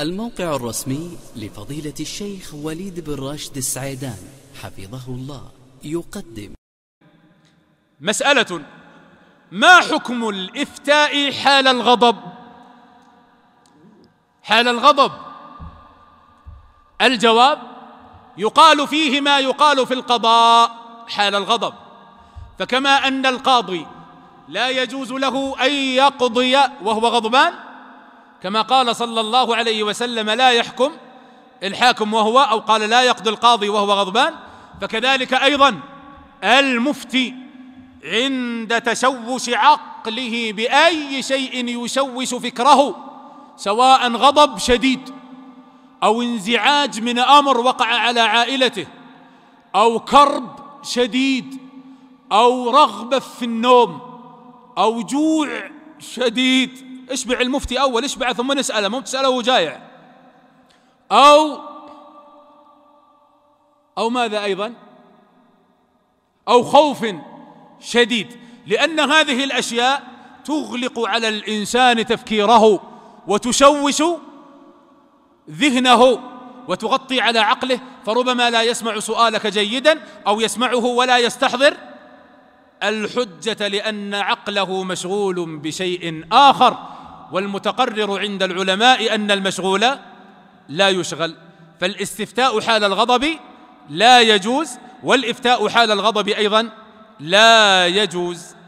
الموقع الرسمي لفضيلة الشيخ وليد بن راشد السعيدان حفظه الله يقدم مسألة ما حكم الإفتاء حال الغضب حال الغضب الجواب يقال فيه ما يقال في القضاء حال الغضب فكما أن القاضي لا يجوز له أن يقضي وهو غضبان كما قال صلى الله عليه وسلم لا يحكم الحاكم وهو او قال لا يقضي القاضي وهو غضبان فكذلك ايضا المفتي عند تشوش عقله باي شيء يشوش فكره سواء غضب شديد او انزعاج من امر وقع على عائلته او كرب شديد او رغبه في النوم او جوع شديد اشبع المفتي أول اشبع ثم نسأله مو تسأله وجايع أو أو ماذا أيضا أو خوف شديد لأن هذه الأشياء تغلق على الإنسان تفكيره وتشوش ذهنه وتغطي على عقله فربما لا يسمع سؤالك جيدا أو يسمعه ولا يستحضر الحجة لأن عقله مشغول بشيء آخر والمتقرر عند العلماء أن المشغول لا يشغل فالاستفتاء حال الغضب لا يجوز والإفتاء حال الغضب أيضا لا يجوز